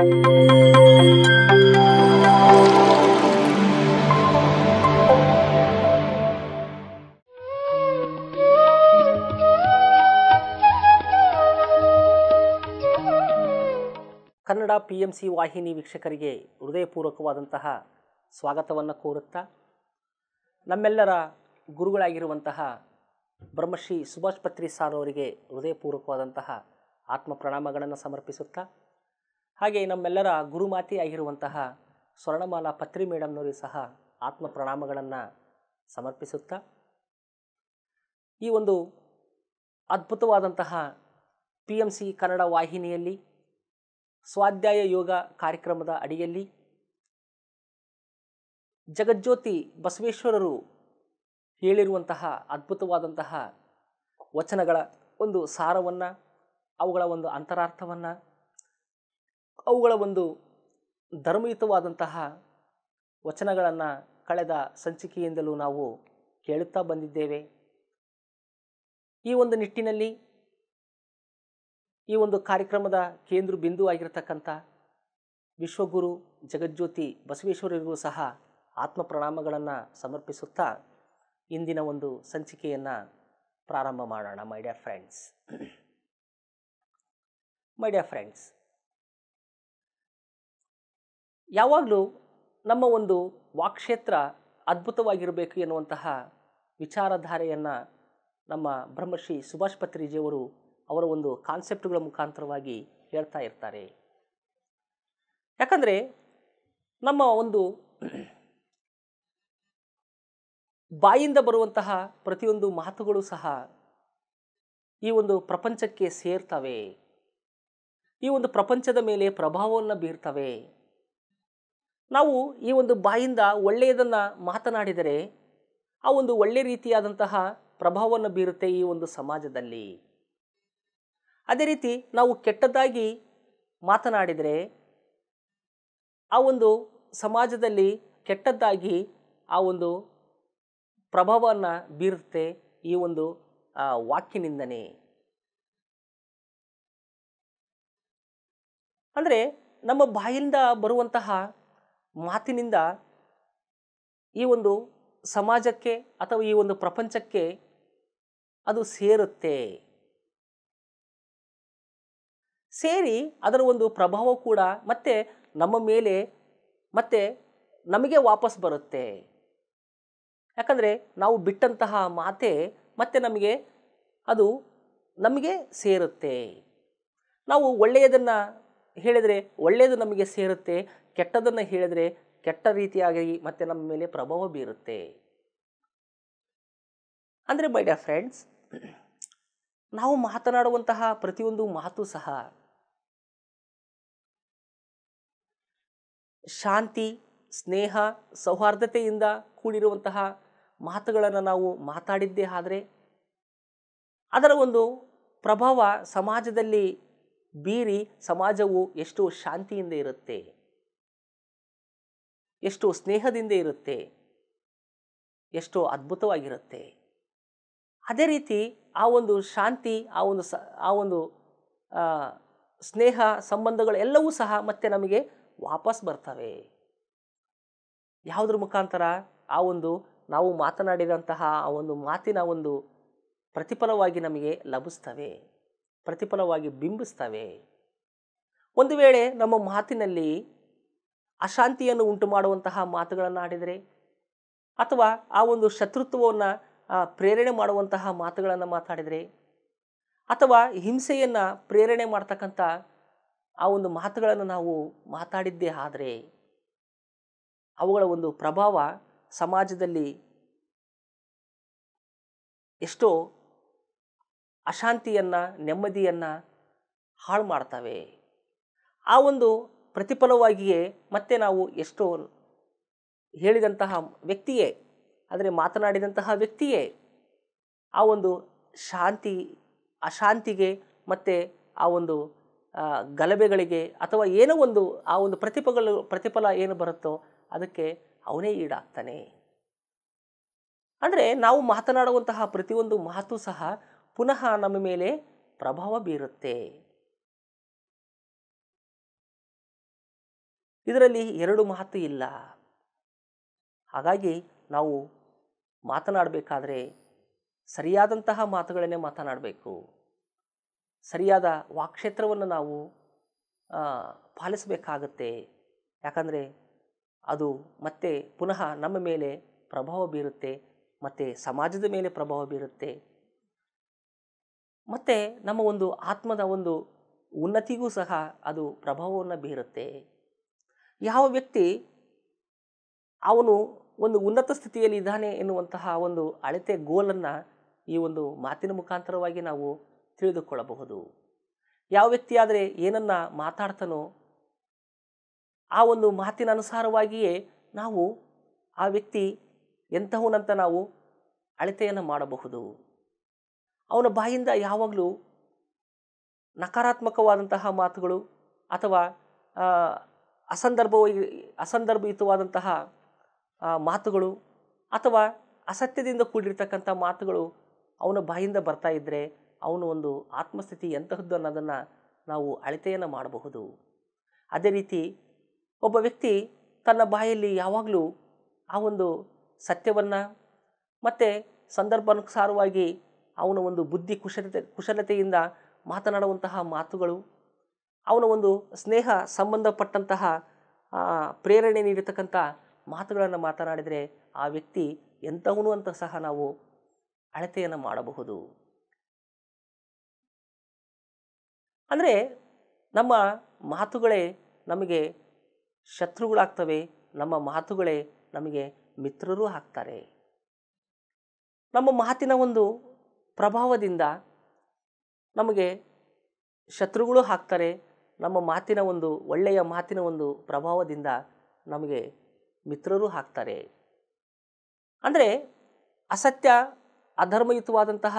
Kannada P M C ವಾಹಿನಿ ವೀಕ್ಷಕರಿಗೆ ಹೃದಯಪೂರ್ವಕವಾದಂತಹ ಸ್ವಾಗತವನ್ನು ಕೋರುತ್ತಾ ನಮ್ಮೆಲ್ಲರ ಗುರುಗಳಾಗಿರುವಂತಹ ಬ್ರಹ್ಮಶ್ರೀ ಸುಭಾಷ್ ಪತ್ರಿ ಸಾರ್ ಅವರಿಗೆ ಹೃದಯಪೂರ್ವಕವಾದಂತಹ ಆತ್ಮ ಪ್ರಣಾಮಗಳನ್ನು ಸಮರ್ಪಿಸುತ್ತಾ ಹಾಗೆ ನಮ್ಮೆಲ್ಲರ ಆಗಿರುವಂತಹ ಸ್ವರ್ಣಮಾಲಾ ಪತ್ರಿ ಮೇಡಮ್ನವರಿಗೆ ಸಹ ಆತ್ಮ ಪ್ರಣಾಮಗಳನ್ನು ಸಮರ್ಪಿಸುತ್ತಾ ಈ ಒಂದು ಅದ್ಭುತವಾದಂತಹ ಪಿ ಎಂ ಸಿ ಕನ್ನಡ ವಾಹಿನಿಯಲ್ಲಿ ಸ್ವಾಧ್ಯಾಯ ಯೋಗ ಕಾರ್ಯಕ್ರಮದ ಅಡಿಯಲ್ಲಿ ಜಗಜ್ಯೋತಿ ಬಸವೇಶ್ವರರು ಹೇಳಿರುವಂತಹ ಅದ್ಭುತವಾದಂತಹ ವಚನಗಳ ಒಂದು ಸಾರವನ್ನು ಅವುಗಳ ಒಂದು ಅಂತರಾರ್ಥವನ್ನು ಅವುಗಳ ಒಂದು ಧರ್ಮಯುತವಾದಂತಹ ವಚನಗಳನ್ನು ಕಳೆದ ಸಂಚಿಕೆಯಿಂದಲೂ ನಾವು ಕೇಳುತ್ತಾ ಬಂದಿದ್ದೇವೆ ಈ ಒಂದು ನಿಟ್ಟಿನಲ್ಲಿ ಈ ಒಂದು ಕಾರ್ಯಕ್ರಮದ ಕೇಂದ್ರ ಬಿಂದು ಆಗಿರತಕ್ಕಂಥ ವಿಶ್ವಗುರು ಜಗಜ್ಯೋತಿ ಬಸವೇಶ್ವರರಿಗೂ ಸಹ ಆತ್ಮ ಪ್ರಣಾಮಗಳನ್ನು ಸಮರ್ಪಿಸುತ್ತಾ ಇಂದಿನ ಒಂದು ಸಂಚಿಕೆಯನ್ನು ಪ್ರಾರಂಭ ಮಾಡೋಣ my dear friends my dear friends ಯಾವಾಗಲೂ ನಮ್ಮ ಒಂದು ವಾಕ್ಕ್ಷೇತ್ರ ಅದ್ಭುತವಾಗಿರಬೇಕು ಎನ್ನುವಂತಹ ವಿಚಾರಧಾರೆಯನ್ನು ನಮ್ಮ ಬ್ರಹ್ಮಶ್ರೀ ಸುಭಾಷ್ ಪತ್ರಿಜಿಯವರು ಅವರ ಒಂದು ಕಾನ್ಸೆಪ್ಟ್ಗಳ ಮುಖಾಂತರವಾಗಿ ಹೇಳ್ತಾ ಇರ್ತಾರೆ ಯಾಕಂದರೆ ನಮ್ಮ ಒಂದು ಬಾಯಿಂದ ಬರುವಂತಹ ಪ್ರತಿಯೊಂದು ಮಾತುಗಳು ಸಹ ಈ ಒಂದು ಪ್ರಪಂಚಕ್ಕೆ ಸೇರ್ತವೆ ಈ ಒಂದು ಪ್ರಪಂಚದ ಮೇಲೆ ಪ್ರಭಾವವನ್ನು ಬೀರ್ತವೆ ನಾವು ಈ ಒಂದು ಬಾಯಿಂದ ಒಳ್ಳೆಯದನ್ನು ಮಾತನಾಡಿದರೆ ಆ ಒಂದು ಒಳ್ಳೆ ರೀತಿಯಾದಂತಹ ಪ್ರಭಾವವನ್ನು ಬೀರುತ್ತೆ ಈ ಒಂದು ಸಮಾಜದಲ್ಲಿ ಅದೇ ರೀತಿ ನಾವು ಕೆಟ್ಟದಾಗಿ ಮಾತನಾಡಿದರೆ ಆ ಒಂದು ಸಮಾಜದಲ್ಲಿ ಕೆಟ್ಟದ್ದಾಗಿ ಆ ಒಂದು ಪ್ರಭಾವವನ್ನು ಬೀರುತ್ತೆ ಈ ಒಂದು ವಾಕಿನಿಂದನೇ ಅಂದರೆ ನಮ್ಮ ಬಾಯಿಂದ ಬರುವಂತಹ ಮಾತಿನಿಂದ ಈ ಒಂದು ಸಮಾಜಕ್ಕೆ ಅಥವಾ ಈ ಒಂದು ಪ್ರಪಂಚಕ್ಕೆ ಅದು ಸೇರುತ್ತೆ ಸೇರಿ ಅದರ ಒಂದು ಪ್ರಭಾವ ಕೂಡ ಮತ್ತೆ ನಮ್ಮ ಮೇಲೆ ಮತ್ತೆ ನಮಗೆ ವಾಪಸ್ ಬರುತ್ತೆ ಯಾಕಂದರೆ ನಾವು ಬಿಟ್ಟಂತಹ ಮಾತೆ ಮತ್ತೆ ನಮಗೆ ಅದು ನಮಗೆ ಸೇರುತ್ತೆ ನಾವು ಒಳ್ಳೆಯದನ್ನು ಹೇಳಿದರೆ ಒಳ್ಳೆಯದು ನಮಗೆ ಸೇರುತ್ತೆ ಕೆಟ್ಟದನ್ನು ಹೇಳಿದರೆ ಕೆಟ್ಟ ರೀತಿಯಾಗಿ ಮತ್ತೆ ನಮ್ಮ ಮೇಲೆ ಪ್ರಭಾವ ಬೀರುತ್ತೆ ಅಂದರೆ ಬೈ ಡಿಯರ್ ಫ್ರೆಂಡ್ಸ್ ನಾವು ಮಾತನಾಡುವಂತಹ ಪ್ರತಿಯೊಂದು ಮಾತು ಸಹ ಶಾಂತಿ ಸ್ನೇಹ ಸೌಹಾರ್ದತೆಯಿಂದ ಕೂಡಿರುವಂತಹ ಮಾತುಗಳನ್ನು ನಾವು ಮಾತಾಡಿದ್ದೇ ಆದರೆ ಅದರ ಒಂದು ಪ್ರಭಾವ ಸಮಾಜದಲ್ಲಿ ಬೀರಿ ಸಮಾಜವು ಎಷ್ಟು ಶಾಂತಿಯಿಂದ ಇರುತ್ತೆ ಎಷ್ಟು ಸ್ನೇಹದಿಂದ ಇರುತ್ತೆ ಎಷ್ಟು ಅದ್ಭುತವಾಗಿರುತ್ತೆ ಅದೇ ರೀತಿ ಆ ಒಂದು ಶಾಂತಿ ಆ ಒಂದು ಸ ಆ ಒಂದು ಸ್ನೇಹ ಸಂಬಂಧಗಳು ಎಲ್ಲವೂ ಸಹ ಮತ್ತೆ ನಮಗೆ ವಾಪಸ್ ಬರ್ತವೆ ಯಾವುದ್ರ ಮುಖಾಂತರ ಆ ಒಂದು ನಾವು ಮಾತನಾಡಿದಂತಹ ಆ ಒಂದು ಮಾತಿನ ಒಂದು ಪ್ರತಿಫಲವಾಗಿ ನಮಗೆ ಲಭಿಸ್ತವೆ ಪ್ರತಿಫಲವಾಗಿ ಬಿಂಬಿಸ್ತವೆ ಒಂದು ವೇಳೆ ನಮ್ಮ ಮಾತಿನಲ್ಲಿ ಅಶಾಂತಿಯನ್ನು ಉಂಟು ಮಾಡುವಂತಹ ಮಾತುಗಳನ್ನು ಆಡಿದರೆ ಅಥವಾ ಆ ಒಂದು ಶತ್ರುತ್ವವನ್ನು ಪ್ರೇರಣೆ ಮಾಡುವಂತಹ ಮಾತುಗಳನ್ನು ಮಾತಾಡಿದರೆ ಅಥವಾ ಹಿಂಸೆಯನ್ನು ಪ್ರೇರಣೆ ಮಾಡ್ತಕ್ಕಂಥ ಆ ಒಂದು ಮಾತುಗಳನ್ನು ನಾವು ಮಾತಾಡಿದ್ದೇ ಆದರೆ ಅವುಗಳ ಒಂದು ಪ್ರಭಾವ ಸಮಾಜದಲ್ಲಿ ಎಷ್ಟೋ ಅಶಾಂತಿಯನ್ನು ನೆಮ್ಮದಿಯನ್ನು ಹಾಳು ಮಾಡ್ತವೆ ಆ ಒಂದು ಪ್ರತಿಫಲವಾಗಿಯೇ ಮತ್ತೆ ನಾವು ಎಷ್ಟೋ ಹೇಳಿದಂತಹ ವ್ಯಕ್ತಿಯೇ ಆದರೆ ಮಾತನಾಡಿದಂತಹ ವ್ಯಕ್ತಿಯೇ ಆ ಒಂದು ಶಾಂತಿ ಅಶಾಂತಿಗೆ ಮತ್ತು ಆ ಒಂದು ಗಲಭೆಗಳಿಗೆ ಅಥವಾ ಏನೋ ಒಂದು ಆ ಒಂದು ಪ್ರತಿಫಲ ಪ್ರತಿಫಲ ಏನು ಬರುತ್ತೋ ಅದಕ್ಕೆ ಅವನೇ ಈಡಾಗ್ತಾನೆ ಅಂದರೆ ನಾವು ಮಾತನಾಡುವಂತಹ ಪ್ರತಿಯೊಂದು ಮಾತು ಸಹ ಪುನಃ ನಮ್ಮ ಮೇಲೆ ಪ್ರಭಾವ ಬೀರುತ್ತೆ ಇದರಲ್ಲಿ ಎರಡು ಮಾತು ಇಲ್ಲ ಹಾಗಾಗಿ ನಾವು ಮಾತನಾಡಬೇಕಾದ್ರೆ ಸರಿಯಾದಂತಹ ಮಾತುಗಳನ್ನೇ ಮಾತನಾಡಬೇಕು ಸರಿಯಾದ ವಾಕ್ಷೇತ್ರವನ್ನು ನಾವು ಪಾಲಿಸಬೇಕಾಗತ್ತೆ ಯಾಕಂದರೆ ಅದು ಮತ್ತೆ ಪುನಃ ನಮ್ಮ ಮೇಲೆ ಪ್ರಭಾವ ಬೀರುತ್ತೆ ಮತ್ತು ಸಮಾಜದ ಮೇಲೆ ಪ್ರಭಾವ ಬೀರುತ್ತೆ ಮತ್ತು ನಮ್ಮ ಒಂದು ಆತ್ಮದ ಒಂದು ಉನ್ನತಿಗೂ ಸಹ ಅದು ಪ್ರಭಾವವನ್ನು ಬೀರುತ್ತೆ ಯಾವ ವ್ಯಕ್ತಿ ಅವನು ಒಂದು ಉನ್ನತ ಸ್ಥಿತಿಯಲ್ಲಿ ಇದ್ದಾನೆ ಎನ್ನುವಂತಹ ಒಂದು ಅಳತೆ ಗೋಲನ್ನು ಈ ಒಂದು ಮಾತಿನ ಮುಖಾಂತರವಾಗಿ ನಾವು ತಿಳಿದುಕೊಳ್ಳಬಹುದು ಯಾವ ವ್ಯಕ್ತಿಯಾದರೆ ಏನನ್ನು ಮಾತಾಡ್ತಾನೋ ಆ ಒಂದು ಮಾತಿನ ಅನುಸಾರವಾಗಿಯೇ ನಾವು ಆ ವ್ಯಕ್ತಿ ಎಂತಹವನಂತ ನಾವು ಅಳತೆಯನ್ನು ಮಾಡಬಹುದು ಅವನ ಬಾಯಿಂದ ಯಾವಾಗಲೂ ನಕಾರಾತ್ಮಕವಾದಂತಹ ಮಾತುಗಳು ಅಥವಾ ಅಸಂದರ್ಭ ಅಸಂದರ್ಭಯುತವಾದಂತಹ ಮಾತುಗಳು ಅಥವಾ ಅಸತ್ಯದಿಂದ ಕೂಡಿರ್ತಕ್ಕಂಥ ಮಾತುಗಳು ಅವನ ಬಾಯಿಂದ ಬರ್ತಾ ಇದ್ದರೆ ಅವನ ಒಂದು ಆತ್ಮಸ್ಥಿತಿ ಎಂತಹದ್ದು ಅನ್ನೋದನ್ನು ನಾವು ಅಳತೆಯನ್ನು ಮಾಡಬಹುದು ಅದೇ ರೀತಿ ಒಬ್ಬ ವ್ಯಕ್ತಿ ತನ್ನ ಬಾಯಲ್ಲಿ ಯಾವಾಗಲೂ ಆ ಒಂದು ಸತ್ಯವನ್ನು ಮತ್ತು ಸಂದರ್ಭಾನುಸಾರವಾಗಿ ಅವನ ಒಂದು ಬುದ್ಧಿ ಕುಶಲತೆ ಕುಶಲತೆಯಿಂದ ಮಾತನಾಡುವಂತಹ ಮಾತುಗಳು ಅವನ ಒಂದು ಸ್ನೇಹ ಸಂಬಂಧಪಟ್ಟಂತಹ ಪ್ರೇರಣೆ ನೀಡಿರ್ತಕ್ಕಂಥ ಮಾತುಗಳನ್ನು ಮಾತನಾಡಿದರೆ ಆ ವ್ಯಕ್ತಿ ಎಂಥವನು ಅಂತ ಸಹ ನಾವು ಅಳತೆಯನ್ನು ಮಾಡಬಹುದು ಅಂದರೆ ನಮ್ಮ ಮಾತುಗಳೇ ನಮಗೆ ಶತ್ರುಗಳಾಗ್ತವೆ ನಮ್ಮ ಮಾತುಗಳೇ ನಮಗೆ ಮಿತ್ರರೂ ಆಗ್ತಾರೆ ನಮ್ಮ ಮಾತಿನ ಒಂದು ಪ್ರಭಾವದಿಂದ ನಮಗೆ ಶತ್ರುಗಳು ಹಾಕ್ತಾರೆ ನಮ್ಮ ಮಾತಿನ ಒಂದು ಒಳ್ಳೆಯ ಮಾತಿನ ಒಂದು ಪ್ರಭಾವದಿಂದ ನಮಗೆ ಮಿತ್ರರು ಹಾಕ್ತಾರೆ ಅಂದರೆ ಅಸತ್ಯ ಅಧರ್ಮಯುತವಾದಂತಹ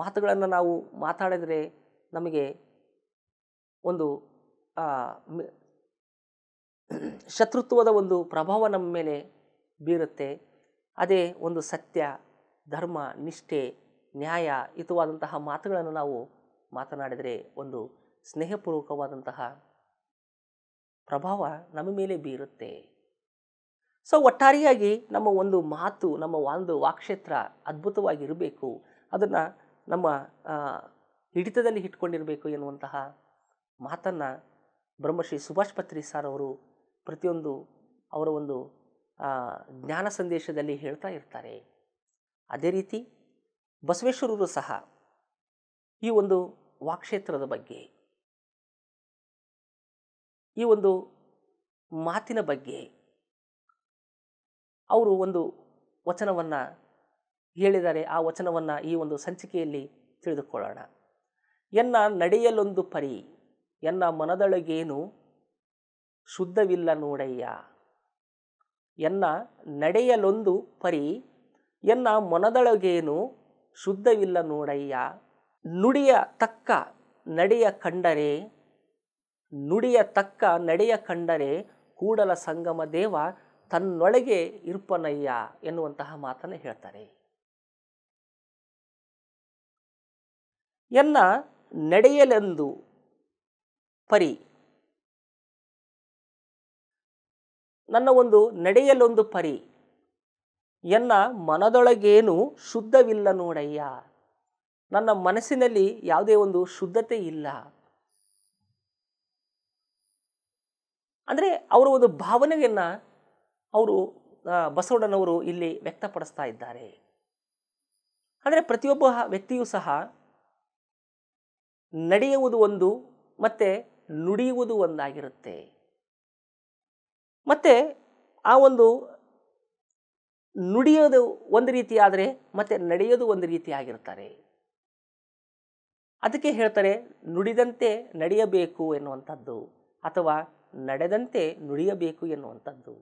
ಮಾತುಗಳನ್ನು ನಾವು ಮಾತಾಡಿದರೆ ನಮಗೆ ಒಂದು ಶತ್ರುತ್ವದ ಒಂದು ಪ್ರಭಾವ ನಮ್ಮ ಮೇಲೆ ಬೀರುತ್ತೆ ಅದೇ ಒಂದು ಸತ್ಯ ಧರ್ಮ ನಿಷ್ಠೆ ನ್ಯಾಯ ಹಿತವಾದಂತಹ ಮಾತುಗಳನ್ನು ನಾವು ಮಾತನಾಡಿದರೆ ಒಂದು ಸ್ನೇಹಪೂರ್ವಕವಾದಂತಹ ಪ್ರಭಾವ ನಮ್ಮ ಮೇಲೆ ಬೀರುತ್ತೆ ಸೊ ಒಟ್ಟಾರೆಯಾಗಿ ನಮ್ಮ ಒಂದು ಮಾತು ನಮ್ಮ ಒಂದು ವಾಕ್ಷೇತ್ರ ಅದ್ಭುತವಾಗಿರಬೇಕು ಅದನ್ನು ನಮ್ಮ ಹಿಡಿತದಲ್ಲಿ ಇಟ್ಕೊಂಡಿರಬೇಕು ಎನ್ನುವಂತಹ ಮಾತನ್ನು ಬ್ರಹ್ಮಶ್ರೀ ಸುಭಾಷ್ ಪತ್ರಿ ಸರ್ ಅವರು ಪ್ರತಿಯೊಂದು ಅವರ ಒಂದು ಜ್ಞಾನ ಸಂದೇಶದಲ್ಲಿ ಹೇಳ್ತಾ ಇರ್ತಾರೆ ಅದೇ ರೀತಿ ಬಸವೇಶ್ವರರು ಸಹ ಈ ಒಂದು ವಾಕ್ಷೇತ್ರದ ಬಗ್ಗೆ ಈ ಒಂದು ಮಾತಿನ ಬಗ್ಗೆ ಅವರು ಒಂದು ವಚನವನ್ನು ಹೇಳಿದ್ದಾರೆ ಆ ವಚನವನ್ನು ಈ ಒಂದು ಸಂಚಿಕೆಯಲ್ಲಿ ತಿಳಿದುಕೊಳ್ಳೋಣ ಎನ್ನ ನಡೆಯಲೊಂದು ಪರಿ ಎನ್ನ ಮನದೊಳಗೇನು ಶುದ್ಧವಿಲ್ಲ ನೋಡಯ್ಯ ಎನ್ನ ನಡೆಯಲೊಂದು ಪರಿ ಎನ್ನ ಮನದೊಳಗೇನು ಶುದ್ಧವಿಲ್ಲ ನೋಡಯ್ಯ ನುಡಿಯ ತಕ್ಕ ನಡೆಯ ಕಂಡರೆ ನುಡಿಯ ತಕ್ಕ ನಡೆಯ ಕಂಡರೆ ಕೂಡಲ ಸಂಗಮ ದೇವ ತನ್ನೊಳಗೆ ಇರ್ಪನಯ್ಯ ಎನ್ನುವಂತಹ ಮಾತನ್ನು ಹೇಳ್ತಾರೆ ಎನ್ನ ನಡೆಯಲೆಂದು ಪರಿ ನನ್ನ ಒಂದು ನಡೆಯಲೊಂದು ಪರಿ ಎನ್ನ ಮನದೊಳಗೇನು ಶುದ್ಧವಿಲ್ಲ ನೋಡಯ್ಯ ನನ್ನ ಮನಸ್ಸಿನಲ್ಲಿ ಯಾವುದೇ ಒಂದು ಶುದ್ಧತೆ ಇಲ್ಲ ಅಂದರೆ ಅವರ ಒಂದು ಭಾವನೆಯನ್ನು ಅವರು ಬಸವಣ್ಣನವರು ಇಲ್ಲಿ ವ್ಯಕ್ತಪಡಿಸ್ತಾ ಇದ್ದಾರೆ ಅಂದರೆ ಪ್ರತಿಯೊಬ್ಬ ವ್ಯಕ್ತಿಯೂ ಸಹ ನಡೆಯುವುದು ಒಂದು ಮತ್ತು ನುಡಿಯುವುದು ಒಂದಾಗಿರುತ್ತೆ ಮತ್ತು ಆ ಒಂದು ನುಡಿಯೋದು ಒಂದು ರೀತಿ ಆದರೆ ಮತ್ತು ನಡೆಯೋದು ಒಂದು ರೀತಿಯಾಗಿರ್ತಾರೆ ಅದಕ್ಕೆ ಹೇಳ್ತಾರೆ ನುಡಿದಂತೆ ನಡೆಯಬೇಕು ಎನ್ನುವಂಥದ್ದು ಅಥವಾ ನಡೆದಂತೆ ನುಡಿಯಬೇಕು ಎನ್ನುವಂಥದ್ದು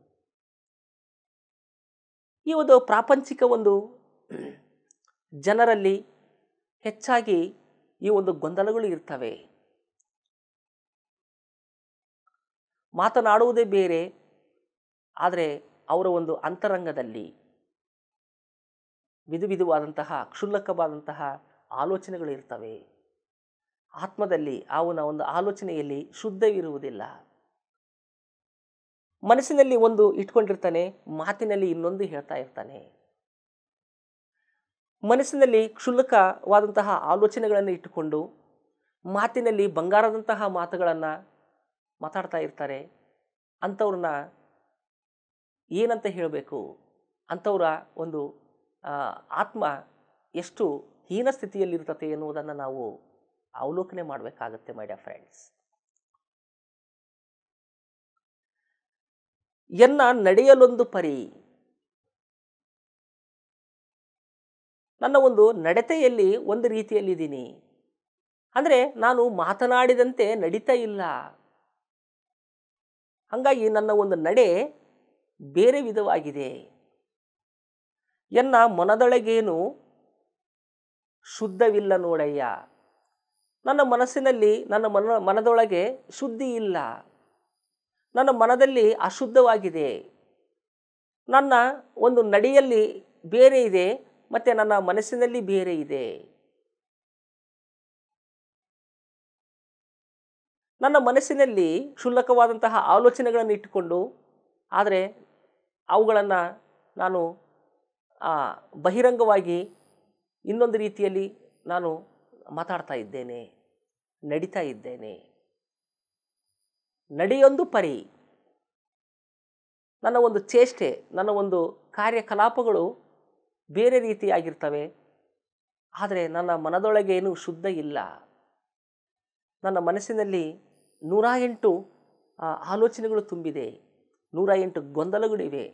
ಈ ಒಂದು ಪ್ರಾಪಂಚಿಕ ಒಂದು ಜನರಲ್ಲಿ ಹೆಚ್ಚಾಗಿ ಈ ಒಂದು ಗೊಂದಲಗಳು ಇರ್ತವೆ ಮಾತನಾಡುವುದೇ ಬೇರೆ ಆದರೆ ಅವರ ಒಂದು ಅಂತರಂಗದಲ್ಲಿ ವಿಧ ವಿಧವಾದಂತಹ ಕ್ಷುಲ್ಲಕವಾದಂತಹ ಆಲೋಚನೆಗಳು ಇರ್ತವೆ ಆತ್ಮದಲ್ಲಿ ಅವನ ಒಂದು ಆಲೋಚನೆಯಲ್ಲಿ ಶುದ್ಧವಿರುವುದಿಲ್ಲ ಮನಸ್ಸಿನಲ್ಲಿ ಒಂದು ಇಟ್ಕೊಂಡಿರ್ತಾನೆ ಮಾತಿನಲ್ಲಿ ಇನ್ನೊಂದು ಹೇಳ್ತಾ ಇರ್ತಾನೆ ಮನಸ್ಸಿನಲ್ಲಿ ಕ್ಷುಲ್ಲಕವಾದಂತಹ ಆಲೋಚನೆಗಳನ್ನು ಇಟ್ಟುಕೊಂಡು ಮಾತಿನಲ್ಲಿ ಬಂಗಾರದಂತಹ ಮಾತುಗಳನ್ನು ಮಾತಾಡ್ತಾ ಇರ್ತಾರೆ ಅಂಥವ್ರನ್ನ ಏನಂತ ಹೇಳಬೇಕು ಅಂಥವ್ರ ಒಂದು ಆತ್ಮ ಎಷ್ಟು ಹೀನ ಸ್ಥಿತಿಯಲ್ಲಿರ್ತತೆ ಎನ್ನುವುದನ್ನು ನಾವು ಅವಲೋಕನೆ ಮಾಡಬೇಕಾಗತ್ತೆ ಮೈ ಡಿಯರ್ ಫ್ರೆಂಡ್ಸ್ ಎನ್ನ ನಡೆಯಲೊಂದು ಪರಿ ನನ್ನ ಒಂದು ನಡತೆಯಲ್ಲಿ ಒಂದು ರೀತಿಯಲ್ಲಿದ್ದೀನಿ ಅಂದರೆ ನಾನು ಮಾತನಾಡಿದಂತೆ ನಡೀತಾ ಇಲ್ಲ ಹಾಗಾಗಿ ನನ್ನ ಒಂದು ನಡೆ ಬೇರೆ ವಿಧವಾಗಿದೆ ಎನ್ನ ಮನದೊಳಗೇನು ಶುದ್ಧವಿಲ್ಲ ನೋಡಯ್ಯ ನನ್ನ ಮನಸ್ಸಿನಲ್ಲಿ ನನ್ನ ಮನ ಮನದೊಳಗೆ ಶುದ್ಧಿ ಇಲ್ಲ ನನ್ನ ಮನದಲ್ಲಿ ಅಶುದ್ಧವಾಗಿದೆ ನನ್ನ ಒಂದು ನಡೆಯಲ್ಲಿ ಬೇರೆ ಇದೆ ಮತ್ತು ನನ್ನ ಮನಸ್ಸಿನಲ್ಲಿ ಬೇರೆ ಇದೆ ನನ್ನ ಮನಸ್ಸಿನಲ್ಲಿ ಕ್ಷುಲ್ಲಕವಾದಂತಹ ಆಲೋಚನೆಗಳನ್ನು ಇಟ್ಟುಕೊಂಡು ಆದರೆ ಅವುಗಳನ್ನು ನಾನು ಬಹಿರಂಗವಾಗಿ ಇನ್ನೊಂದು ರೀತಿಯಲ್ಲಿ ನಾನು ಮಾತಾಡ್ತಾ ಇದ್ದೇನೆ ನಡೀತಾ ಇದ್ದೇನೆ ನಡೆಯೊಂದು ಪರಿ ನನ್ನ ಒಂದು ಚೇಷ್ಟೆ ನನ್ನ ಒಂದು ಕಾರ್ಯಕಲಾಪಗಳು ಬೇರೆ ರೀತಿಯಾಗಿರ್ತವೆ ಆದರೆ ನನ್ನ ಮನದೊಳಗೇನು ಶುದ್ಧ ಇಲ್ಲ ನನ್ನ ಮನಸ್ಸಿನಲ್ಲಿ ನೂರ ಎಂಟು ಆಲೋಚನೆಗಳು ತುಂಬಿದೆ ನೂರ ಎಂಟು ಗೊಂದಲಗಳಿವೆ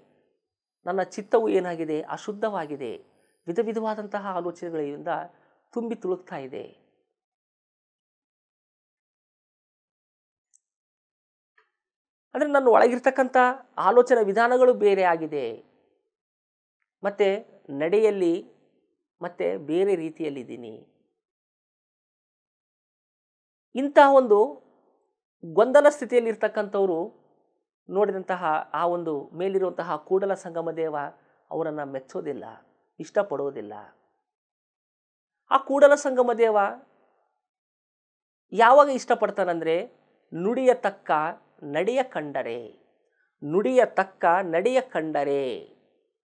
ನನ್ನ ಚಿತ್ತವು ಏನಾಗಿದೆ ಅಶುದ್ಧವಾಗಿದೆ ವಿಧ ವಿಧವಾದಂತಹ ಆಲೋಚನೆಗಳಿಂದ ತುಂಬಿ ತುಳುಕ್ತಾ ಇದೆ ಅಂದರೆ ನನ್ನ ಒಳಗಿರ್ತಕ್ಕಂಥ ಆಲೋಚನಾ ವಿಧಾನಗಳು ಬೇರೆ ಆಗಿದೆ ಮತ್ತು ನಡೆಯಲ್ಲಿ ಮತ್ತು ಬೇರೆ ರೀತಿಯಲ್ಲಿದ್ದೀನಿ ಇಂತಹ ಒಂದು ಗೊಂದಲ ಸ್ಥಿತಿಯಲ್ಲಿರ್ತಕ್ಕಂಥವರು ನೋಡಿದಂತಹ ಆ ಒಂದು ಮೇಲಿರುವಂತಹ ಕೂಡಲ ಸಂಗಮ ದೇವ ಅವರನ್ನು ಮೆಚ್ಚೋದಿಲ್ಲ ಇಷ್ಟಪಡೋದಿಲ್ಲ ಆ ಕೂಡಲ ಸಂಗಮ ದೇವ ಯಾವಾಗ ಇಷ್ಟಪಡ್ತಾನಂದರೆ ನುಡಿಯ ತಕ್ಕ ನಡೆಯ ಕಂಡರೆ ನುಡಿಯ ತಕ್ಕ ನಡೆಯ ಕಂಡರೆ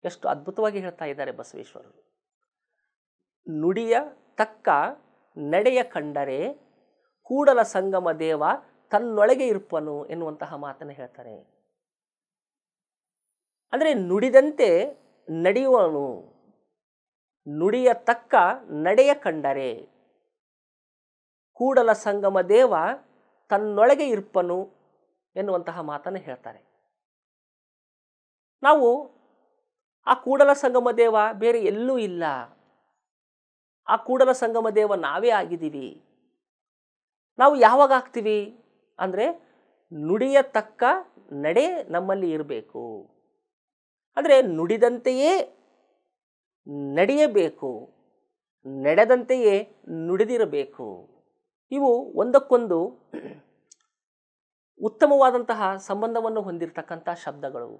ಎಷ್ಟು ಅದ್ಭುತವಾಗಿ ಹೇಳ್ತಾ ಇದ್ದಾರೆ ಬಸವೇಶ್ವರರು ನುಡಿಯ ತಕ್ಕ ನಡೆಯ ಕಂಡರೆ ಕೂಡಲ ಸಂಗಮ ದೇವ ತನ್ನೊಳಗೆ ಇರ್ಪನು ಎನ್ನುವಂತಹ ಮಾತನ್ನು ಹೇಳ್ತಾರೆ ಅಂದರೆ ನುಡಿದಂತೆ ನಡೆಯುವನು ನುಡಿಯ ತಕ್ಕ ನಡೆಯ ಕಂಡರೆ ಕೂಡಲ ಸಂಗಮ ದೇವ ತನ್ನೊಳಗೆ ಇರ್ಪನು ಎನ್ನುವಂತಹ ಮಾತನ್ನು ಹೇಳ್ತಾರೆ ನಾವು ಆ ಕೂಡಲ ಸಂಗಮ ದೇವ ಬೇರೆ ಎಲ್ಲೂ ಇಲ್ಲ ಆ ಕೂಡಲ ಸಂಗಮ ದೇವ ನಾವೇ ಆಗಿದ್ದೀವಿ ನಾವು ಯಾವಾಗ ಆಗ್ತೀವಿ ಅಂದರೆ ನುಡಿಯ ತಕ್ಕ ನಡೆ ನಮ್ಮಲ್ಲಿ ಇರಬೇಕು ಅಂದರೆ ನುಡಿದಂತೆಯೇ ನಡೆಯಬೇಕು ನಡೆದಂತೆಯೇ ನುಡಿದಿರಬೇಕು ಇವು ಒಂದಕ್ಕೊಂದು ಉತ್ತಮವಾದಂತಹ ಸಂಬಂಧವನ್ನು ಹೊಂದಿರತಕ್ಕಂಥ ಶಬ್ದಗಳು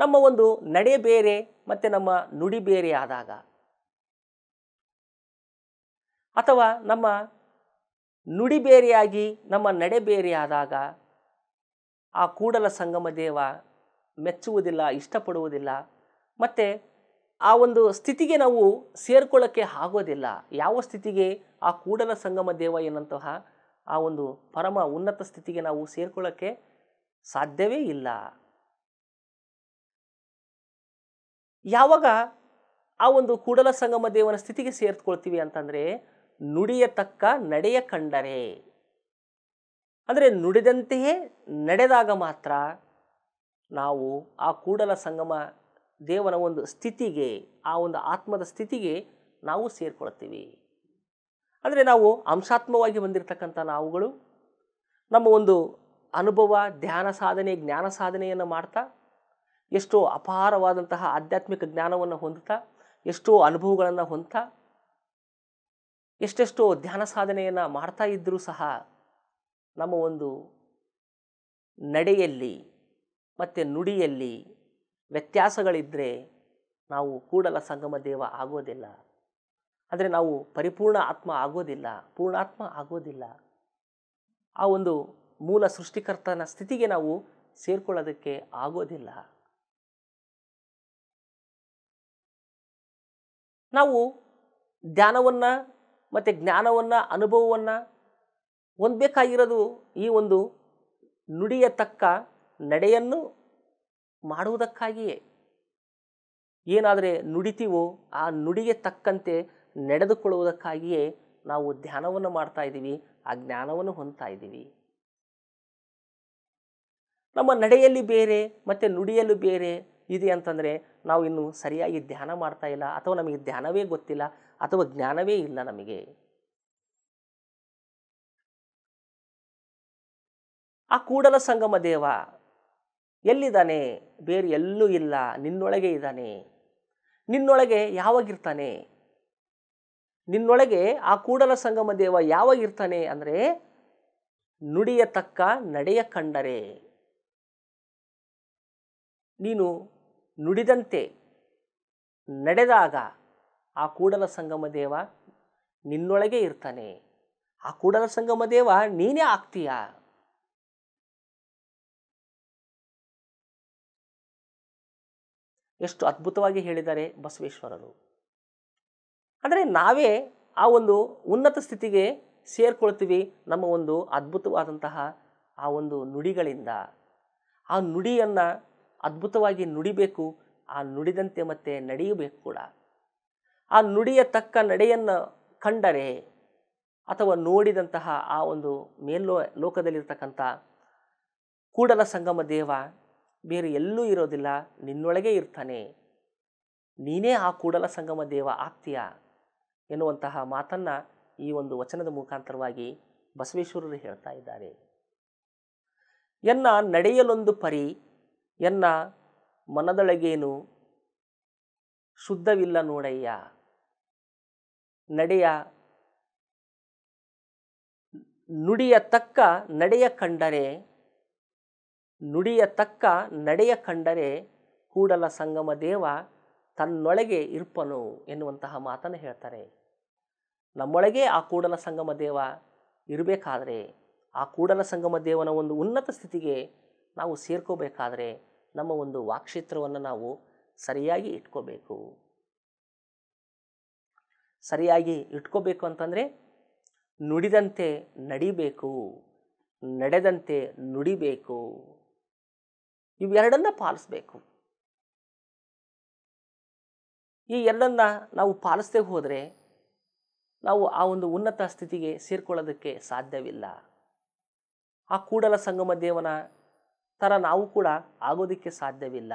ನಮ್ಮ ಒಂದು ನಡೆ ಬೇರೆ ಮತ್ತು ನಮ್ಮ ನುಡಿ ಬೇರೆ ಆದಾಗ ಅಥವಾ ನಮ್ಮ ನುಡಿ ಬೇರೆಯಾಗಿ ನಮ್ಮ ನಡೆ ಬೇರೆ ಆ ಕೂಡಲ ಸಂಗಮ ದೇವ ಮೆಚ್ಚುವುದಿಲ್ಲ ಇಷ್ಟಪಡುವುದಿಲ್ಲ ಮತ್ತು ಆ ಒಂದು ಸ್ಥಿತಿಗೆ ನಾವು ಸೇರ್ಕೊಳ್ಳೋಕ್ಕೆ ಆಗೋದಿಲ್ಲ ಯಾವ ಸ್ಥಿತಿಗೆ ಆ ಕೂಡಲ ಸಂಗಮ ದೇವ ಏನಂತಹ ಆ ಒಂದು ಪರಮ ಉನ್ನತ ಸ್ಥಿತಿಗೆ ನಾವು ಸೇರ್ಕೊಳ್ಳೋಕ್ಕೆ ಸಾಧ್ಯವೇ ಇಲ್ಲ ಯಾವಾಗ ಆ ಒಂದು ಕೂಡಲ ಸಂಗಮ ದೇವನ ಸ್ಥಿತಿಗೆ ಸೇರ್ಕೊಳ್ತೀವಿ ಅಂತಂದರೆ ನುಡಿಯ ತಕ್ಕ ನಡೆಯ ಕಂಡರೆ ಅಂದರೆ ನುಡಿದಂತೆಯೇ ನಡೆದಾಗ ಮಾತ್ರ ನಾವು ಆ ಕೂಡಲ ಸಂಗಮ ದೇವನ ಒಂದು ಸ್ಥಿತಿಗೆ ಆ ಒಂದು ಆತ್ಮದ ಸ್ಥಿತಿಗೆ ನಾವು ಸೇರಿಕೊಳ್ತೀವಿ ಅಂದರೆ ನಾವು ಅಂಶಾತ್ಮವಾಗಿ ಬಂದಿರತಕ್ಕಂಥ ನಾವುಗಳು ನಮ್ಮ ಒಂದು ಅನುಭವ ಧ್ಯಾನ ಸಾಧನೆ ಜ್ಞಾನ ಸಾಧನೆಯನ್ನು ಮಾಡ್ತಾ ಎಷ್ಟೋ ಅಪಾರವಾದಂತಹ ಆಧ್ಯಾತ್ಮಿಕ ಜ್ಞಾನವನ್ನು ಹೊಂದ್ತಾ ಎಷ್ಟೋ ಅನುಭವಗಳನ್ನು ಹೊಂದ್ತಾ ಎಷ್ಟೆಷ್ಟೋ ಧ್ಯಾನ ಸಾಧನೆಯನ್ನು ಮಾಡ್ತಾ ಇದ್ದರೂ ಸಹ ನಮ್ಮ ಒಂದು ನಡೆಯಲ್ಲಿ ಮತ್ತು ನುಡಿಯಲ್ಲಿ ವ್ಯತ್ಯಾಸಗಳಿದ್ದರೆ ನಾವು ಕೂಡಲ ಸಂಗಮ ದೇವ ಆಗೋದಿಲ್ಲ ಅಂದರೆ ನಾವು ಪರಿಪೂರ್ಣ ಆತ್ಮ ಆಗೋದಿಲ್ಲ ಪೂರ್ಣಾತ್ಮ ಆಗೋದಿಲ್ಲ ಆ ಒಂದು ಮೂಲ ಸೃಷ್ಟಿಕರ್ತನ ಸ್ಥಿತಿಗೆ ನಾವು ಸೇರ್ಕೊಳ್ಳೋದಕ್ಕೆ ಆಗೋದಿಲ್ಲ ನಾವು ಧ್ಯಾನವನ್ನು ಮತ್ತು ಜ್ಞಾನವನ್ನು ಅನುಭವವನ್ನು ಹೊಂದಬೇಕಾಗಿರೋದು ಈ ಒಂದು ನುಡಿಯ ತಕ್ಕ ನಡೆಯನ್ನು ಮಾಡುವುದಕ್ಕಾಗಿಯೇ ಏನಾದರೆ ನುಡಿತೀವೋ ಆ ನುಡಿಗೆ ತಕ್ಕಂತೆ ನಡೆದುಕೊಳ್ಳುವುದಕ್ಕಾಗಿಯೇ ನಾವು ಧ್ಯಾನವನ್ನು ಮಾಡ್ತಾ ಇದ್ದೀವಿ ಆ ಜ್ಞಾನವನ್ನು ಹೊಂದ್ತಾ ಇದ್ದೀವಿ ನಮ್ಮ ನಡೆಯಲ್ಲಿ ಬೇರೆ ಮತ್ತು ನುಡಿಯಲು ಬೇರೆ ಇದೆ ಅಂತಂದರೆ ನಾವು ಇನ್ನು ಸರಿಯಾಗಿ ಧ್ಯಾನ ಮಾಡ್ತಾ ಇಲ್ಲ ಅಥವಾ ನಮಗೆ ಧ್ಯಾನವೇ ಗೊತ್ತಿಲ್ಲ ಅಥವಾ ಜ್ಞಾನವೇ ಇಲ್ಲ ನಮಗೆ ಆ ಕೂಡಲ ಸಂಗಮ ದೇವ ಎಲ್ಲಿದ್ದಾನೆ ಬೇರೆ ಎಲ್ಲೂ ಇಲ್ಲ ನಿನ್ನೊಳಗೆ ಇದ್ದಾನೆ ನಿನ್ನೊಳಗೆ ಯಾವಾಗಿರ್ತಾನೆ ನಿನ್ನೊಳಗೆ ಆ ಕೂಡಲ ಸಂಗಮ ದೇವ ಯಾವಾಗಿರ್ತಾನೆ ಅಂದರೆ ನುಡಿಯ ತಕ್ಕ ನಡೆಯ ಕಂಡರೆ ನೀನು ನುಡಿದಂತೆ ನಡೆದಾಗ ಆ ಕೂಡಲ ಸಂಗಮ ದೇವ ನಿನ್ನೊಳಗೆ ಇರ್ತಾನೆ ಆ ಕೂಡಲ ಸಂಗಮ ದೇವ ನೀನೇ ಆಗ್ತೀಯಾ ಎಷ್ಟು ಅದ್ಭುತವಾಗಿ ಹೇಳಿದ್ದಾರೆ ಬಸವೇಶ್ವರರು ಅಂದರೆ ನಾವೇ ಆ ಒಂದು ಉನ್ನತ ಸ್ಥಿತಿಗೆ ಸೇರ್ಕೊಳ್ತೀವಿ ನಮ್ಮ ಒಂದು ಅದ್ಭುತವಾದಂತಹ ಆ ಒಂದು ನುಡಿಗಳಿಂದ ಆ ನುಡಿಯನ್ನು ಅದ್ಭುತವಾಗಿ ನುಡಿಬೇಕು ಆ ನುಡಿದಂತೆ ಮತ್ತೆ ನಡೆಯಬೇಕು ಕೂಡ ಆ ನುಡಿಯ ತಕ್ಕ ನಡೆಯನ್ನು ಕಂಡರೆ ಅಥವಾ ನೋಡಿದಂತಹ ಆ ಒಂದು ಮೇಲ್ಲೋ ಲೋಕದಲ್ಲಿರ್ತಕ್ಕಂಥ ಕೂಡಲ ಸಂಗಮ ದೇವ ಬೇರೆ ಎಲ್ಲೂ ಇರೋದಿಲ್ಲ ನಿನ್ನೊಳಗೆ ಇರ್ತಾನೆ ನೀನೇ ಆ ಕೂಡಲ ಸಂಗಮ ದೇವ ಆಗ್ತೀಯ ಎನ್ನುವಂತಹ ಮಾತನ್ನು ಈ ಒಂದು ವಚನದ ಮುಖಾಂತರವಾಗಿ ಬಸವೇಶ್ವರರು ಹೇಳ್ತಾ ಇದ್ದಾರೆ ಎನ್ನ ನಡೆಯಲೊಂದು ಪರಿ ಎನ್ನ ಮನದೊಳಗೇನು ಶುದ್ಧವಿಲ್ಲ ನೋಡಯ್ಯ ನಡೆಯ ನುಡಿಯ ತಕ್ಕ ನಡೆಯ ಕಂಡರೆ ನುಡಿಯ ತಕ್ಕ ನಡೆಯ ಕಂಡರೆ ಕೂಡಲ ಸಂಗಮ ದೇವ ತನ್ನೊಳಗೆ ಇರ್ಪನು ಎನ್ನುವಂತಹ ಮಾತನ್ನು ಹೇಳ್ತಾರೆ ನಮ್ಮೊಳಗೆ ಆ ಕೂಡಲ ಸಂಗಮ ದೇವ ಇರಬೇಕಾದ್ರೆ ಆ ಕೂಡಲ ಸಂಗಮ ದೇವನ ಒಂದು ಉನ್ನತ ಸ್ಥಿತಿಗೆ ನಾವು ಸೇರ್ಕೋಬೇಕಾದರೆ ನಮ್ಮ ಒಂದು ವಾಕ್ಷೇತ್ರವನ್ನು ನಾವು ಸರಿಯಾಗಿ ಇಟ್ಕೋಬೇಕು ಸರಿಯಾಗಿ ಇಟ್ಕೋಬೇಕು ಅಂತಂದರೆ ನುಡಿದಂತೆ ನಡಿಬೇಕು ನಡೆದಂತೆ ನುಡಿಬೇಕು ಇವೆರಡನ್ನ ಪಾಲಿಸ್ಬೇಕು ಈ ಎರಡನ್ನ ನಾವು ಪಾಲಿಸದೆ ಹೋದರೆ ನಾವು ಆ ಒಂದು ಉನ್ನತ ಸ್ಥಿತಿಗೆ ಸೇರ್ಕೊಳ್ಳೋದಕ್ಕೆ ಸಾಧ್ಯವಿಲ್ಲ ಆ ಕೂಡಲ ಸಂಗಮ ದೇವನ ಥರ ನಾವು ಕೂಡ ಆಗೋದಕ್ಕೆ ಸಾಧ್ಯವಿಲ್ಲ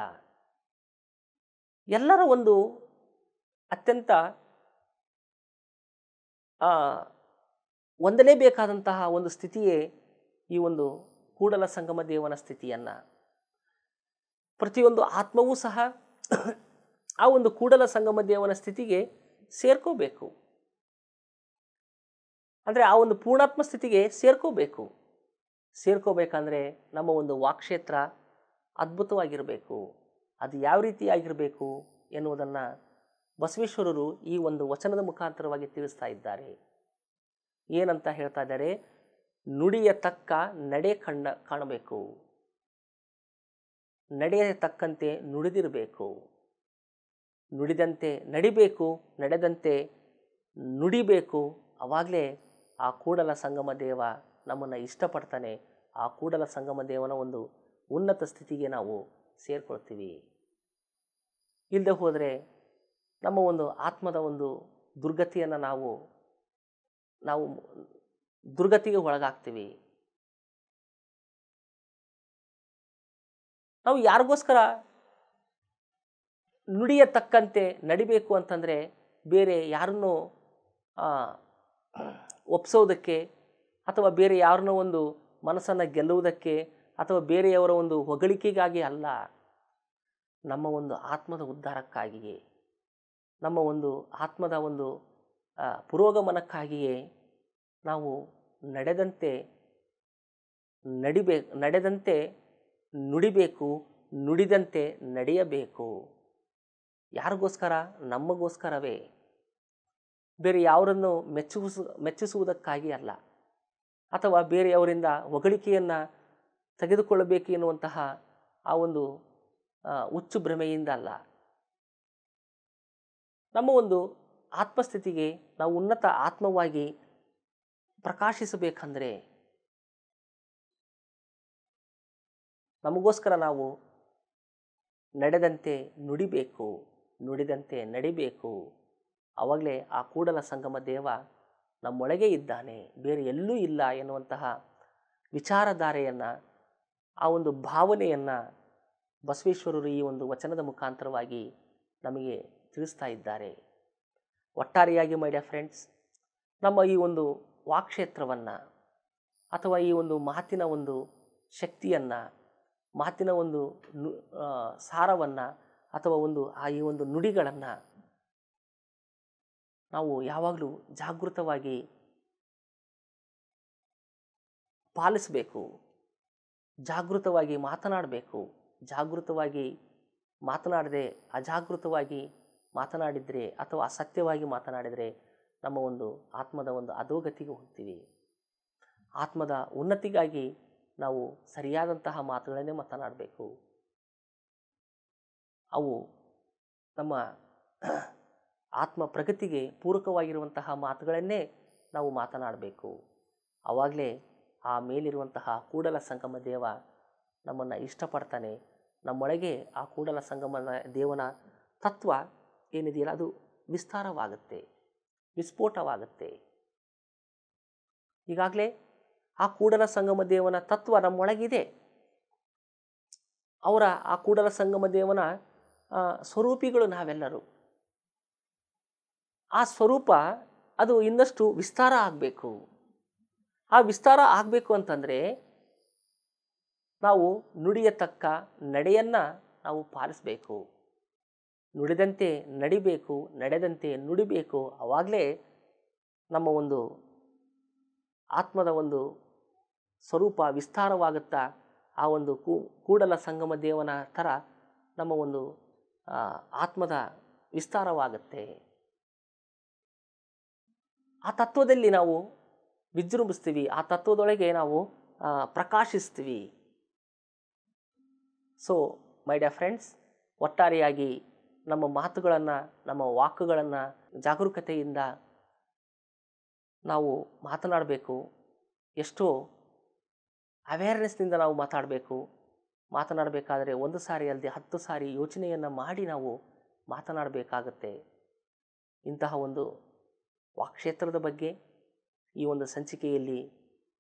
ಎಲ್ಲರ ಒಂದು ಅತ್ಯಂತ ಹೊಂದಲೇಬೇಕಾದಂತಹ ಒಂದು ಸ್ಥಿತಿಯೇ ಈ ಒಂದು ಕೂಡಲ ಸಂಗಮ ದೇವನ ಸ್ಥಿತಿಯನ್ನು ಪ್ರತಿಯೊಂದು ಆತ್ಮವೂ ಸಹ ಆ ಒಂದು ಕೂಡಲ ಸಂಗಮ ದೇವನ ಸ್ಥಿತಿಗೆ ಸೇರ್ಕೋಬೇಕು ಅಂದರೆ ಆ ಒಂದು ಪೂರ್ಣಾತ್ಮ ಸ್ಥಿತಿಗೆ ಸೇರ್ಕೋಬೇಕು ಸೇರ್ಕೋಬೇಕಂದ್ರೆ ನಮ್ಮ ಒಂದು ವಾಕ್ಷೇತ್ರ ಅದ್ಭುತವಾಗಿರಬೇಕು ಅದು ಯಾವ ರೀತಿ ಆಗಿರಬೇಕು ಎನ್ನುವುದನ್ನು ಬಸವೇಶ್ವರರು ಈ ಒಂದು ವಚನದ ಮುಖಾಂತರವಾಗಿ ತಿಳಿಸ್ತಾ ಇದ್ದಾರೆ ಏನಂತ ಹೇಳ್ತಾ ಇದ್ದಾರೆ ನುಡಿಯ ತಕ್ಕ ನಡೆ ಕಂಡ ಕಾಣಬೇಕು ನಡೆಯತಕ್ಕಂತೆ ತಕ್ಕಂತೆ ನುಡಿದಿರಬೇಕು ನುಡಿದಂತೆ ನಡಿಬೇಕು ನಡೆದಂತೆ ನುಡಿಬೇಕು ಆವಾಗಲೇ ಆ ಕೂಡಲ ಸಂಗಮ ದೇವ ನಮ್ಮನ್ನು ಇಷ್ಟಪಡ್ತಾನೆ ಆ ಕೂಡಲ ಸಂಗಮ ದೇವನ ಒಂದು ಉನ್ನತ ಸ್ಥಿತಿಗೆ ನಾವು ಸೇರ್ಕೊಳ್ತೀವಿ ಇಲ್ಲದೆ ಹೋದರೆ ನಮ್ಮ ಒಂದು ಆತ್ಮದ ಒಂದು ದುರ್ಗತಿಯನ್ನು ನಾವು ನಾವು ದುರ್ಗತಿಗೆ ಒಳಗಾಗ್ತೀವಿ ನಾವು ಯಾರಿಗೋಸ್ಕರ ನುಡಿಯ ತಕ್ಕಂತೆ ನಡಿಬೇಕು ಅಂತಂದರೆ ಬೇರೆ ಯಾರನ್ನೂ ಒಪ್ಸೋದಕ್ಕೆ ಅಥವಾ ಬೇರೆ ಯಾರನ್ನೋ ಒಂದು ಮನಸ್ಸನ್ನು ಗೆಲ್ಲುವುದಕ್ಕೆ ಅಥವಾ ಬೇರೆಯವರ ಒಂದು ಹೊಗಳಿಕೆಗಾಗಿ ಅಲ್ಲ ನಮ್ಮ ಒಂದು ಆತ್ಮದ ಉದ್ಧಾರಕ್ಕಾಗಿಯೇ ನಮ್ಮ ಒಂದು ಆತ್ಮದ ಒಂದು ಪುರೋಗಮನಕ್ಕಾಗಿಯೇ ನಾವು ನಡೆದಂತೆ ನಡಿಬೇಕು ನಡೆದಂತೆ ನುಡಿಬೇಕು ನುಡಿದಂತೆ ನಡೆಯಬೇಕು ಯಾರಿಗೋಸ್ಕರ ನಮಗೋಸ್ಕರವೇ ಬೇರೆ ಯಾರನ್ನು ಮೆಚ್ಚಿಸು ಮೆಚ್ಚಿಸುವುದಕ್ಕಾಗಿ ಅಲ್ಲ ಅಥವಾ ಬೇರೆಯವರಿಂದ ಹೊಗಳಿಕೆಯನ್ನು ತೆಗೆದುಕೊಳ್ಳಬೇಕು ಎನ್ನುವಂತಹ ಆ ಒಂದು ಹುಚ್ಚು ಭ್ರಮೆಯಿಂದ ಅಲ್ಲ ನಮ್ಮ ಒಂದು ಆತ್ಮಸ್ಥಿತಿಗೆ ನಾವು ಉನ್ನತ ಆತ್ಮವಾಗಿ ಪ್ರಕಾಶಿಸಬೇಕಂದರೆ ನಮಗೋಸ್ಕರ ನಾವು ನಡೆದಂತೆ ನುಡಿಬೇಕು ನುಡಿದಂತೆ ನಡಿಬೇಕು ಆವಾಗಲೇ ಆ ಕೂಡಲ ಸಂಗಮ ದೇವ ನಮ್ಮೊಳಗೆ ಇದ್ದಾನೆ ಬೇರೆ ಎಲ್ಲೂ ಇಲ್ಲ ಎನ್ನುವಂತಹ ವಿಚಾರಧಾರೆಯನ್ನು ಆ ಒಂದು ಭಾವನೆಯನ್ನು ಬಸವೇಶ್ವರರು ಈ ಒಂದು ವಚನದ ಮುಖಾಂತರವಾಗಿ ನಮಗೆ ತಿಳಿಸ್ತಾ ಇದ್ದಾರೆ ಒಟ್ಟಾರೆಯಾಗಿ ಮೈಡಿಯ ಫ್ರೆಂಡ್ಸ್ ನಮ್ಮ ಈ ಒಂದು ವಾಕ್ಷೇತ್ರವನ್ನು ಅಥವಾ ಈ ಒಂದು ಮಾತಿನ ಒಂದು ಶಕ್ತಿಯನ್ನು ಮಾತಿನ ಒಂದು ನು ಸಾರವನ್ನು ಅಥವಾ ಒಂದು ಆ ಈ ಒಂದು ನುಡಿಗಳನ್ನು ನಾವು ಯಾವಾಗಲೂ ಜಾಗೃತವಾಗಿ ಪಾಲಿಸಬೇಕು ಜಾಗೃತವಾಗಿ ಮಾತನಾಡಬೇಕು ಜಾಗೃತವಾಗಿ ಮಾತನಾಡದೆ ಅಜಾಗೃತವಾಗಿ ಮಾತನಾಡಿದರೆ ಅಥವಾ ಅಸತ್ಯವಾಗಿ ಮಾತನಾಡಿದರೆ ನಮ್ಮ ಒಂದು ಆತ್ಮದ ಒಂದು ಅಧೋಗತಿಗೆ ಹೋಗ್ತೀವಿ ಆತ್ಮದ ಉನ್ನತಿಗಾಗಿ ನಾವು ಸರಿಯಾದಂತಹ ಮಾತುಗಳನ್ನೇ ಮಾತನಾಡಬೇಕು ಅವು ನಮ್ಮ ಆತ್ಮ ಪ್ರಗತಿಗೆ ಪೂರಕವಾಗಿರುವಂತಹ ಮಾತುಗಳನ್ನೇ ನಾವು ಮಾತನಾಡಬೇಕು ಆವಾಗಲೇ ಆ ಮೇಲಿರುವಂತಹ ಕೂಡಲ ಸಂಗಮ ದೇವ ನಮ್ಮನ್ನು ಇಷ್ಟಪಡ್ತಾನೆ ನಮ್ಮೊಳಗೆ ಆ ಕೂಡಲ ಸಂಗಮ ದೇವನ ತತ್ವ ಏನಿದೆಯಲ್ಲ ಅದು ವಿಸ್ತಾರವಾಗುತ್ತೆ ವಿಸ್ಫೋಟವಾಗುತ್ತೆ ಈಗಾಗಲೇ ಆ ಕೂಡಲ ಸಂಗಮ ದೇವನ ತತ್ವ ನಮ್ಮೊಳಗಿದೆ ಅವರ ಆ ಕೂಡಲ ಸಂಗಮ ದೇವನ ಸ್ವರೂಪಿಗಳು ನಾವೆಲ್ಲರೂ ಆ ಸ್ವರೂಪ ಅದು ಇನ್ನಷ್ಟು ವಿಸ್ತಾರ ಆಗಬೇಕು ಆ ವಿಸ್ತಾರ ಆಗಬೇಕು ಅಂತಂದರೆ ನಾವು ನುಡಿಯ ತಕ್ಕ ನಡೆಯನ್ನು ನಾವು ಪಾಲಿಸಬೇಕು ನುಡಿದಂತೆ ನಡಿಬೇಕು ನಡೆದಂತೆ ನುಡಿಬೇಕು ಆವಾಗಲೇ ನಮ್ಮ ಒಂದು ಆತ್ಮದ ಒಂದು ಸ್ವರೂಪ ವಿಸ್ತಾರವಾಗುತ್ತಾ ಆ ಒಂದು ಕೂಡಲ ಸಂಗಮ ದೇವನ ಥರ ನಮ್ಮ ಒಂದು ಆತ್ಮದ ವಿಸ್ತಾರವಾಗುತ್ತೆ ಆ ತತ್ವದಲ್ಲಿ ನಾವು ವಿಜೃಂಭಿಸ್ತೀವಿ ಆ ತತ್ವದೊಳಗೆ ನಾವು ಪ್ರಕಾಶಿಸ್ತೀವಿ ಸೊ ಮೈ ಡಿಯರ್ ಫ್ರೆಂಡ್ಸ್ ಒಟ್ಟಾರೆಯಾಗಿ ನಮ್ಮ ಮಾತುಗಳನ್ನು ನಮ್ಮ ವಾಕುಗಳನ್ನು ಜಾಗರೂಕತೆಯಿಂದ ನಾವು ಮಾತನಾಡಬೇಕು ಎಷ್ಟೋ ಅವೇರ್ನೆಸ್ನಿಂದ ನಾವು ಮಾತಾಡಬೇಕು ಮಾತನಾಡಬೇಕಾದರೆ ಒಂದು ಸಾರಿ ಅಲ್ಲದೆ ಹತ್ತು ಸಾರಿ ಯೋಚನೆಯನ್ನು ಮಾಡಿ ನಾವು ಮಾತನಾಡಬೇಕಾಗತ್ತೆ ಇಂತಹ ಒಂದು ವಾಕ್ಷೇತ್ರದ ಬಗ್ಗೆ ಈ ಒಂದು ಸಂಚಿಕೆಯಲ್ಲಿ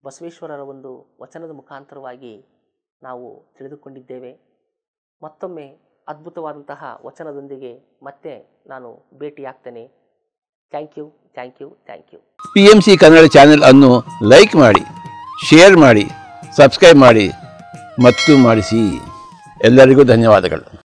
ಬಸವೇಶ್ವರರ ಒಂದು ವಚನದ ಮುಖಾಂತರವಾಗಿ ನಾವು ತಿಳಿದುಕೊಂಡಿದ್ದೇವೆ ಮತ್ತೊಮ್ಮೆ ಅದ್ಭುತವಾದಂತಹ ವಚನದೊಂದಿಗೆ ಮತ್ತೆ ನಾನು ಭೇಟಿಯಾಗ್ತೇನೆ thank you thank you thank you P M C Kannada channel ಅನ್ನು ಲೈಕ್ ಮಾಡಿ ಶೇರ್ ಮಾಡಿ ಸಬ್ಸ್ಕ್ರೈಬ್ ಮಾಡಿ ಮತ್ತು ಮಾಡಿಸಿ ಎಲ್ಲರಿಗೂ ಧನ್ಯವಾದಗಳು